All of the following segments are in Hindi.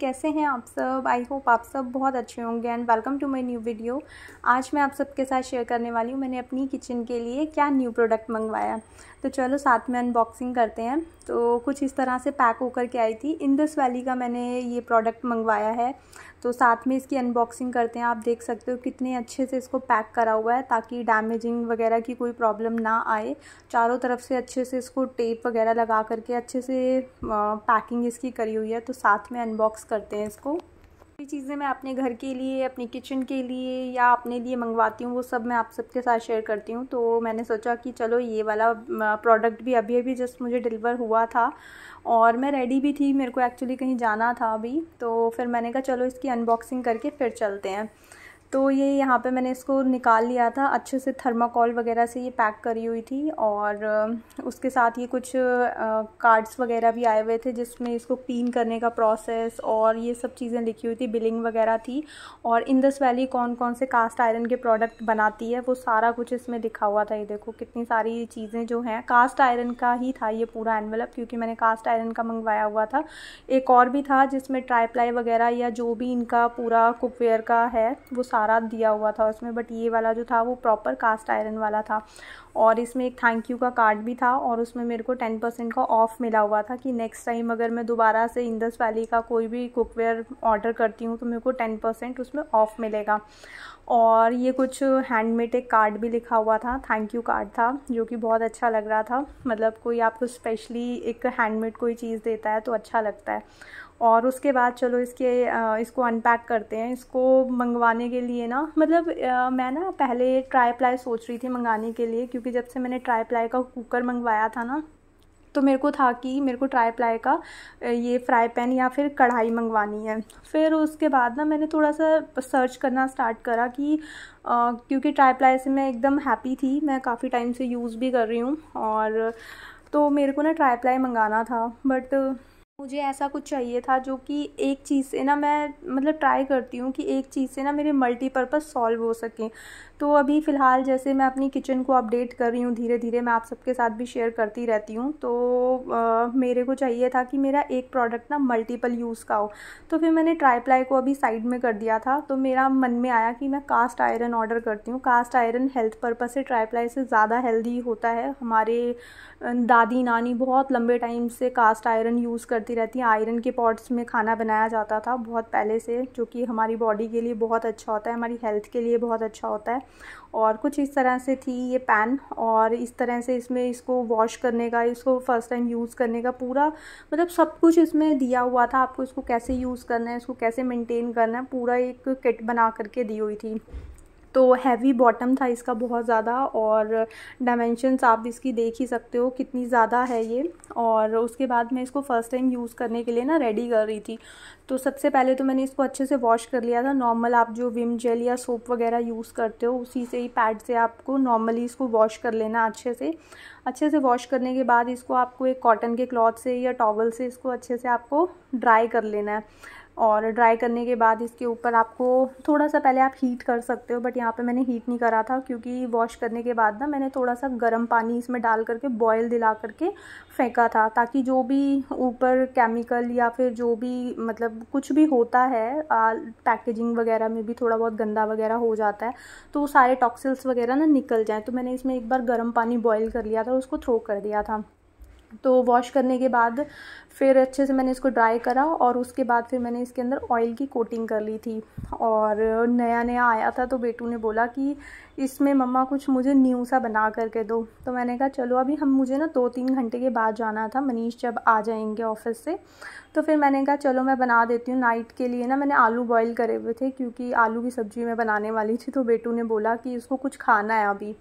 कैसे हैं आप सब आई होप आप सब बहुत अच्छे होंगे and welcome to my new video आज मैं आप सबके साथ शेयर करने वाली हूँ मैंने अपनी किचन के लिए क्या न्यू प्रोडक्ट मंगवाया तो चलो साथ में अनबॉक्सिंग करते हैं तो कुछ इस तरह से पैक होकर के आई थी इंदस वैली का मैंने ये प्रोडक्ट मंगवाया है तो साथ में इसकी अनबॉक्सिंग करते हैं आप देख सकते हो कितने अच्छे से इसको पैक करा हुआ है ताकि डैमेजिंग वगैरह की कोई प्रॉब्लम ना आए चारों तरफ से अच्छे से इसको टेप वगैरह लगा करके अच्छे से पैकिंग इसकी करी हुई है तो साथ में अनबॉक्स करते हैं इसको ये चीज़ें मैं अपने घर के लिए अपने किचन के लिए या अपने लिए मंगवाती हूँ वो सब मैं आप सबके साथ शेयर करती हूँ तो मैंने सोचा कि चलो ये वाला प्रोडक्ट भी अभी अभी जस्ट मुझे डिलीवर हुआ था और मैं रेडी भी थी मेरे को एक्चुअली कहीं जाना था अभी तो फिर मैंने कहा चलो इसकी अनबॉक्सिंग करके फिर चलते हैं तो ये यहाँ पे मैंने इसको निकाल लिया था अच्छे से थर्माकोल वगैरह से ये पैक करी हुई थी और उसके साथ ये कुछ कार्ड्स वगैरह भी आए हुए थे जिसमें इसको क्लीन करने का प्रोसेस और ये सब चीज़ें लिखी हुई थी बिलिंग वगैरह थी और इंदस वैली कौन कौन से कास्ट आयरन के प्रोडक्ट बनाती है वो सारा कुछ इसमें लिखा हुआ था ये देखो कितनी सारी चीज़ें जो हैं कास्ट आयरन का ही था ये पूरा एनवलप क्योंकि मैंने कास्ट आयरन का मंगवाया हुआ था एक और भी था जिसमें ट्राईप्लाई वगैरह या जो भी इनका पूरा कुकवेयर का है वो सारा दिया हुआ था उसमें बट ये वाला जो था वो प्रॉपर कास्ट आयरन वाला था और इसमें एक थैंक यू का कार्ड भी था और उसमें मेरे को टेन परसेंट का ऑफ़ मिला हुआ था कि नेक्स्ट टाइम अगर मैं दोबारा से इंदस वैली का कोई भी कुकवेयर ऑर्डर करती हूँ तो मेरे को टेन परसेंट उसमें ऑफ़ मिलेगा और ये कुछ हैंडमेड एक कार्ड भी लिखा हुआ था थैंक यू कार्ड था जो कि बहुत अच्छा लग रहा था मतलब कोई आपको स्पेशली एक हैंडमेड कोई चीज़ देता है तो अच्छा लगता है और उसके बाद चलो इसके इसको अनपैक करते हैं इसको मंगवाने के लिए ना मतलब मैं ना पहले ट्राई प्लाई सोच रही थी मंगाने के लिए क्योंकि जब से मैंने ट्राई प्लाई का कुकर मंगवाया था ना तो मेरे को था कि मेरे को ट्राई प्लाई का ये फ्राई पैन या फिर कढ़ाई मंगवानी है फिर उसके बाद ना मैंने थोड़ा सा सर्च करना स्टार्ट करा कि आ, क्योंकि ट्राई प्लाई से मैं एकदम हैप्पी थी मैं काफ़ी टाइम से यूज़ भी कर रही हूँ और तो मेरे को ना ट्राई प्लाई मंगाना था बट मुझे ऐसा कुछ चाहिए था जो कि एक चीज़ से ना मैं मतलब ट्राई करती हूँ कि एक चीज़ से ना मेरे मल्टीपर्पज़ सॉल्व हो सकें तो अभी फ़िलहाल जैसे मैं अपनी किचन को अपडेट कर रही हूँ धीरे धीरे मैं आप सबके साथ भी शेयर करती रहती हूँ तो आ, मेरे को चाहिए था कि मेरा एक प्रोडक्ट ना मल्टीपल यूज़ का हो तो फिर मैंने ट्राई प्लाई को अभी साइड में कर दिया था तो मेरा मन में आया कि मैं कास्ट आयरन ऑर्डर करती हूँ कास्ट आयरन हेल्थ पर्पज़ से ट्राई प्लाई से ज़्यादा हेल्दी होता है हमारे दादी नानी बहुत लंबे टाइम से कास्ट आयरन यूज़ कर करती रहती हैं आयरन के पॉट्स में खाना बनाया जाता था बहुत पहले से जो कि हमारी बॉडी के लिए बहुत अच्छा होता है हमारी हेल्थ के लिए बहुत अच्छा होता है और कुछ इस तरह से थी ये पैन और इस तरह से इसमें इसको वॉश करने का इसको फ़र्स्ट टाइम यूज़ करने का पूरा मतलब सब कुछ इसमें दिया हुआ था आपको इसको कैसे यूज़ करना है इसको कैसे मेनटेन करना है पूरा एक किट बना करके दी हुई थी तो हैवी बॉटम था इसका बहुत ज़्यादा और डायमेंशंस आप इसकी देख ही सकते हो कितनी ज़्यादा है ये और उसके बाद मैं इसको फ़र्स्ट टाइम यूज़ करने के लिए ना रेडी कर रही थी तो सबसे पहले तो मैंने इसको अच्छे से वॉश कर लिया था नॉर्मल आप जो विम जेल या सोप वगैरह यूज़ करते हो उसी से ही पैड से आपको नॉर्मली इसको वॉश कर लेना अच्छे से अच्छे से वॉश करने के बाद इसको आपको एक कॉटन के क्लॉथ से या टॉवल से इसको अच्छे से आपको ड्राई कर लेना है और ड्राई करने के बाद इसके ऊपर आपको थोड़ा सा पहले आप हीट कर सकते हो बट यहाँ पे मैंने हीट नहीं करा था क्योंकि वॉश करने के बाद ना मैंने थोड़ा सा गर्म पानी इसमें डाल करके बॉयल दिला करके फेंका था ताकि जो भी ऊपर केमिकल या फिर जो भी मतलब कुछ भी होता है पैकेजिंग वगैरह में भी थोड़ा बहुत गंदा वगैरह हो जाता है तो वो सारे टॉक्सिल्स वगैरह ना निकल जाएँ तो मैंने इसमें एक बार गर्म पानी बॉयल कर लिया था उसको थ्रो कर दिया था तो वॉश करने के बाद फिर अच्छे से मैंने इसको ड्राई करा और उसके बाद फिर मैंने इसके अंदर ऑयल की कोटिंग कर ली थी और नया नया आया था तो बेटू ने बोला कि इसमें मम्मा कुछ मुझे न्यू सा बना करके दो तो मैंने कहा चलो अभी हम मुझे ना दो तीन घंटे के बाद जाना था मनीष जब आ जाएंगे ऑफिस से तो फिर मैंने कहा चलो मैं बना देती हूँ नाइट के लिए ना मैंने आलू बॉयल करे हुए थे क्योंकि आलू की सब्ज़ी मैं बनाने वाली थी तो बेटू ने बोला कि इसको कुछ खाना है अभी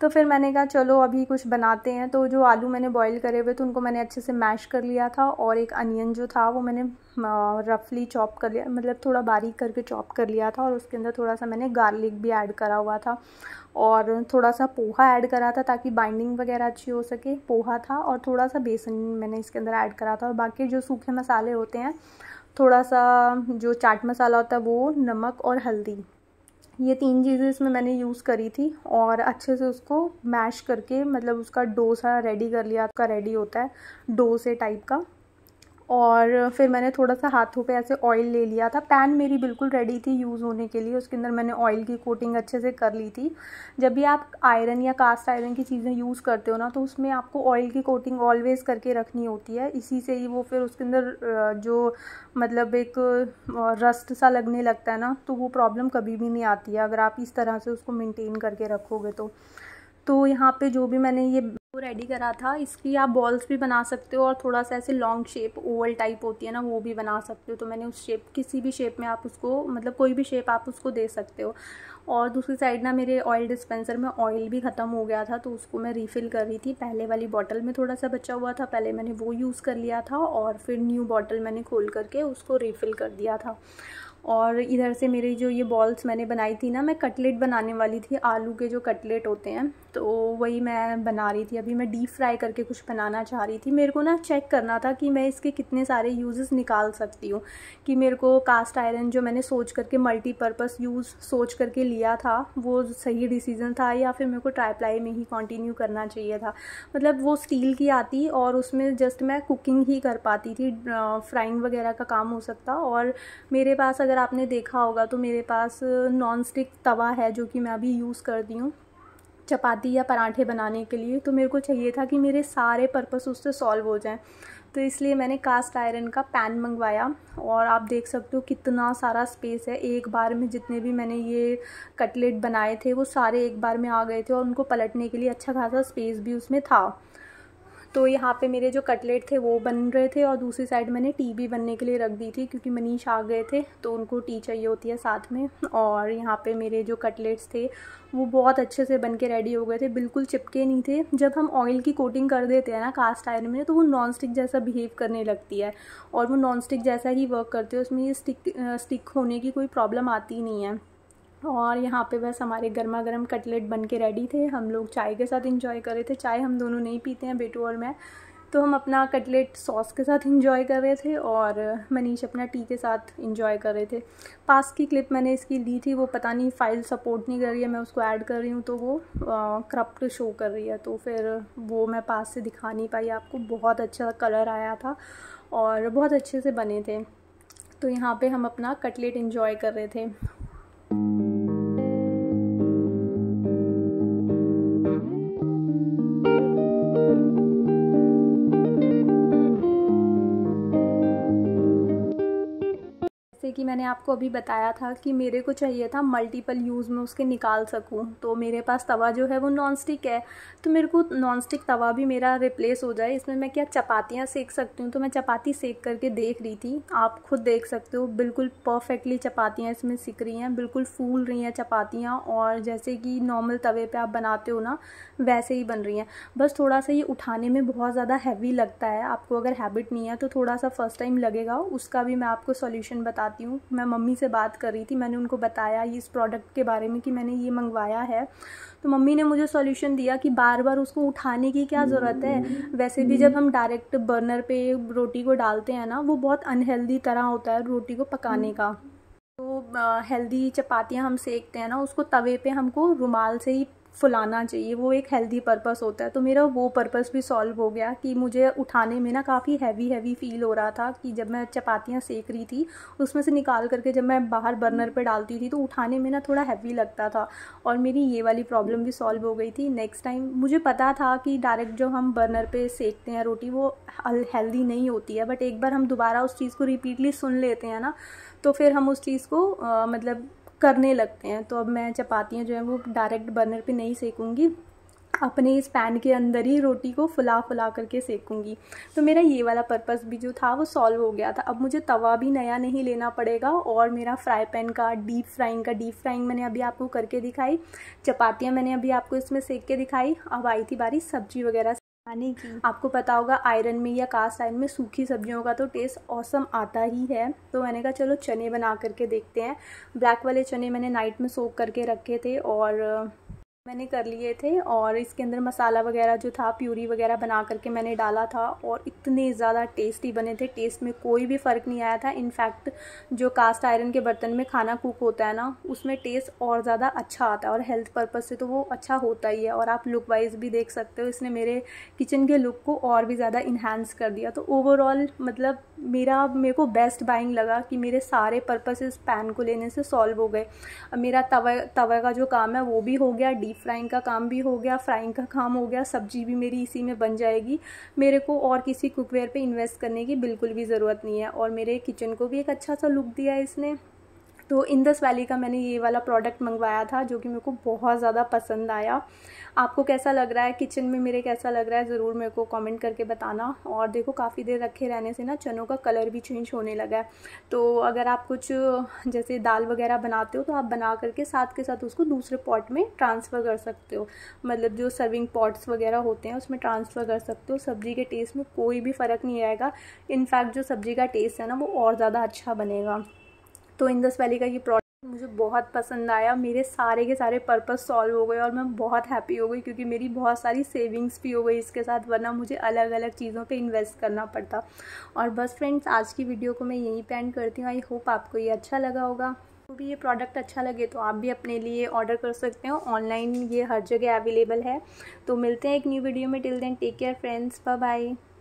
तो फिर मैंने कहा चलो अभी कुछ बनाते हैं तो जो आलू मैंने बॉईल करे हुए थे उनको मैंने अच्छे से मैश कर लिया था और एक अनियन जो था वो मैंने रफली चॉप कर लिया मतलब थोड़ा बारीक करके चॉप कर लिया था और उसके अंदर थोड़ा सा मैंने गार्लिक भी ऐड करा हुआ था और थोड़ा सा पोहा ऐड करा था ताकि बाइंडिंग वगैरह अच्छी हो सके पोहा था और थोड़ा सा बेसन मैंने इसके अंदर ऐड करा था और बाकी जो सूखे मसाले होते हैं थोड़ा सा जो चाट मसाला होता है वो नमक और हल्दी ये तीन चीज़ें इसमें मैंने यूज़ करी थी और अच्छे से उसको मैश करके मतलब उसका डोसा रेडी कर लिया आपका रेडी होता है डोसे टाइप का और फिर मैंने थोड़ा सा हाथों पे ऐसे ऑयल ले लिया था पैन मेरी बिल्कुल रेडी थी यूज़ होने के लिए उसके अंदर मैंने ऑयल की कोटिंग अच्छे से कर ली थी जब भी आप आयरन या कास्ट आयरन की चीज़ें यूज़ करते हो ना तो उसमें आपको ऑयल की कोटिंग ऑलवेज़ करके रखनी होती है इसी से ही वो फिर उसके अंदर जो मतलब एक रस्ट सा लगने लगता है ना तो वो प्रॉब्लम कभी भी नहीं आती है अगर आप इस तरह से उसको मेनटेन करके रखोगे तो तो यहाँ पे जो भी मैंने ये वो रेडी करा था इसकी आप बॉल्स भी बना सकते हो और थोड़ा सा ऐसे लॉन्ग शेप ओवल टाइप होती है ना वो भी बना सकते हो तो मैंने उस शेप किसी भी शेप में आप उसको मतलब कोई भी शेप आप उसको दे सकते हो और दूसरी साइड ना मेरे ऑयल डिस्पेंसर में ऑयल भी ख़त्म हो गया था तो उसको मैं रीफ़िल कर रही थी पहले वाली बॉटल में थोड़ा सा बचा हुआ था पहले मैंने वो यूज़ कर लिया था और फिर न्यू बॉटल मैंने खोल करके उसको रीफ़िल कर दिया था और इधर से मेरी जो ये बॉल्स मैंने बनाई थी ना मैं कटलेट बनाने वाली थी आलू के जो कटलेट होते हैं तो वही मैं बना रही थी अभी मैं डीप फ्राई करके कुछ बनाना चाह रही थी मेरे को ना चेक करना था कि मैं इसके कितने सारे यूज़ निकाल सकती हूँ कि मेरे को कास्ट आयरन जो मैंने सोच करके मल्टीपर्पज़ यूज़ सोच करके लिया था वो सही डिसीज़न था या फिर मेरे को ट्राईप्लाई में ही कंटिन्यू करना चाहिए था मतलब वो स्टील की आती और उसमें जस्ट मैं कुकिंग ही कर पाती थी फ्राइंग वगैरह का काम हो सकता और मेरे पास अगर आपने देखा होगा तो मेरे पास नॉन स्टिक तवा है जो कि मैं अभी यूज़ करती हूँ चपाती या पराठे बनाने के लिए तो मेरे को चाहिए था कि मेरे सारे पर्पस उससे सॉल्व हो जाएं तो इसलिए मैंने कास्ट आयरन का पैन मंगवाया और आप देख सकते हो कितना सारा स्पेस है एक बार में जितने भी मैंने ये कटलेट बनाए थे वो सारे एक बार में आ गए थे और उनको पलटने के लिए अच्छा खासा स्पेस भी उसमें था तो यहाँ पे मेरे जो कटलेट थे वो बन रहे थे और दूसरी साइड मैंने टी भी बनने के लिए रख दी थी क्योंकि मनीष आ गए थे तो उनको टी चाहिए होती है साथ में और यहाँ पे मेरे जो कटलेट्स थे वो बहुत अच्छे से बन के रेडी हो गए थे बिल्कुल चिपके नहीं थे जब हम ऑयल की कोटिंग कर देते हैं ना कास्ट आयरन में तो वो नॉन स्टिक जैसा बिहेव करने लगती है और वो नॉन स्टिक जैसा ही वर्क करते हैं उसमें ये स्टिक स्टिक होने की कोई प्रॉब्लम आती नहीं है तो और यहाँ पे बस हमारे गर्मा गर्म कटलेट बन के रेडी थे हम लोग चाय के साथ इंजॉय कर रहे थे चाय हम दोनों नहीं पीते हैं बेटू और मैं तो हम अपना कटलेट सॉस के साथ इंजॉय कर रहे थे और मनीष अपना टी के साथ इंजॉय कर रहे थे पास की क्लिप मैंने इसकी ली थी वो पता नहीं फाइल सपोर्ट नहीं कर रही है मैं उसको ऐड कर रही हूँ तो वो क्रप्ट शो कर रही है तो फिर वो मैं पास से दिखा नहीं पाई आपको बहुत अच्छा कलर आया था और बहुत अच्छे से बने थे तो यहाँ पर हम अपना कटलेट इन्जॉय कर रहे थे कि मैंने आपको अभी बताया था कि मेरे को चाहिए था मल्टीपल यूज़ में उसके निकाल सकूँ तो मेरे पास तवा जो है वो नॉन स्टिक है तो मेरे को नॉन स्टिक तवा भी मेरा रिप्लेस हो जाए इसमें मैं क्या चपातियाँ सेक सकती हूँ तो मैं चपाती सेक करके देख रही थी आप खुद देख सकते हो बिल्कुल परफेक्टली चपातियाँ इसमें सिक रही हैं बिल्कुल फूल रही हैं चपातियाँ और जैसे कि नॉर्मल तवे पर आप बनाते हो ना वैसे ही बन रही हैं बस थोड़ा सा ये उठाने में बहुत ज़्यादा हैवी लगता है आपको अगर हैबिट नहीं है तो थोड़ा सा फर्स्ट टाइम लगेगा उसका भी मैं आपको सॉल्यूशन बताती हूँ रही हूँ मैं मम्मी से बात कर रही थी मैंने उनको बताया ये इस प्रोडक्ट के बारे में कि मैंने ये मंगवाया है तो मम्मी ने मुझे सॉल्यूशन दिया कि बार बार उसको उठाने की क्या ज़रूरत है वैसे भी जब हम डायरेक्ट बर्नर पे रोटी को डालते हैं ना वो बहुत अनहेल्दी तरह होता है रोटी को पकाने का तो हेल्दी चपातियाँ हम सेकते हैं ना उसको तवे पे हमको रुमाल से ही फुलाना चाहिए वो एक हेल्दी पर्पस होता है तो मेरा वो पर्पस भी सॉल्व हो गया कि मुझे उठाने में ना काफ़ी हैवी हैवी फील हो रहा था कि जब मैं चपातियाँ सेक रही थी उसमें से निकाल करके जब मैं बाहर बर्नर पर डालती थी तो उठाने में ना थोड़ा हैवी लगता था और मेरी ये वाली प्रॉब्लम भी सॉल्व हो गई थी नेक्स्ट टाइम मुझे पता था कि डायरेक्ट जो हम बर्नर पर सेकते हैं रोटी वो हेल्दी नहीं होती है बट एक बार हम दोबारा उस चीज़ को रिपीटली सुन लेते हैं ना तो फिर हम उस चीज़ को आ, मतलब करने लगते हैं तो अब मैं चपातियाँ जो हैं वो डायरेक्ट बर्नर पे नहीं सेकूँगी अपने इस पैन के अंदर ही रोटी को फुला फुला करके सेकूँगी तो मेरा ये वाला पर्पस भी जो था वो सॉल्व हो गया था अब मुझे तवा भी नया नहीं लेना पड़ेगा और मेरा फ्राई पैन का डीप फ्राइंग का डीप फ्राइंग मैंने अभी आपको करके दिखाई चपातियाँ मैंने अभी आपको इसमें सेक के दिखाई अब आई थी बारी सब्जी वगैरह खाने की आपको पता होगा आयरन में या कास्ट आयरन में सूखी सब्जियों का तो टेस्ट औसम आता ही है तो मैंने कहा चलो चने बना करके देखते हैं ब्लैक वाले चने मैंने नाइट में सोख करके रखे थे और मैंने कर लिए थे और इसके अंदर मसाला वगैरह जो था प्यूरी वगैरह बना करके मैंने डाला था और इतने ज़्यादा टेस्टी बने थे टेस्ट में कोई भी फ़र्क नहीं आया था इनफैक्ट जो कास्ट आयरन के बर्तन में खाना कुक होता है ना उसमें टेस्ट और ज़्यादा अच्छा आता है और हेल्थ पर्पज़ से तो वो अच्छा होता ही है और आप लुक वाइज भी देख सकते हो इसने मेरे किचन के लुक को और भी ज़्यादा इन्हांस कर दिया तो ओवरऑल मतलब मेरा मेरे को बेस्ट बाइंग लगा कि मेरे सारे पर्पस इस पैन को लेने से सॉल्व हो गए मेरा तवा तवे का जो काम है वो भी हो गया डीप फ्राइंग का काम भी हो गया फ्राइंग का काम हो गया सब्जी भी मेरी इसी में बन जाएगी मेरे को और किसी कुकवेयर पे इन्वेस्ट करने की बिल्कुल भी ज़रूरत नहीं है और मेरे किचन को भी एक अच्छा सा लुक दिया इसने तो इंदस वैली का मैंने ये वाला प्रोडक्ट मंगवाया था जो कि मेरे को बहुत ज़्यादा पसंद आया आपको कैसा लग रहा है किचन में मेरे कैसा लग रहा है ज़रूर मेरे को कमेंट करके बताना और देखो काफ़ी देर रखे रहने से ना चनों का कलर भी चेंज होने लगा है तो अगर आप कुछ जैसे दाल वगैरह बनाते हो तो आप बना करके साथ के साथ उसको दूसरे पॉट में ट्रांसफ़र कर सकते हो मतलब जो सर्विंग पॉट्स वगैरह होते हैं उसमें ट्रांसफ़र कर सकते हो सब्ज़ी के टेस्ट में कोई भी फ़र्क नहीं आएगा इनफैक्ट जो सब्ज़ी का टेस्ट है ना वो और ज़्यादा अच्छा बनेगा तो इंदस वैली का ये प्रोडक्ट मुझे बहुत पसंद आया मेरे सारे के सारे पर्पस सॉल्व हो गए और मैं बहुत हैप्पी हो गई क्योंकि मेरी बहुत सारी सेविंग्स भी हो गई इसके साथ वरना मुझे अलग अलग चीज़ों पे इन्वेस्ट करना पड़ता और बस फ्रेंड्स आज की वीडियो को मैं यहीं पेंड करती हूँ आई होप आपको ये अच्छा लगा होगा तो भी ये प्रोडक्ट अच्छा लगे तो आप भी अपने लिए ऑर्डर कर सकते हो ऑनलाइन ये हर जगह अवेलेबल है तो मिलते हैं एक न्यू वीडियो में till then take care friends bye bye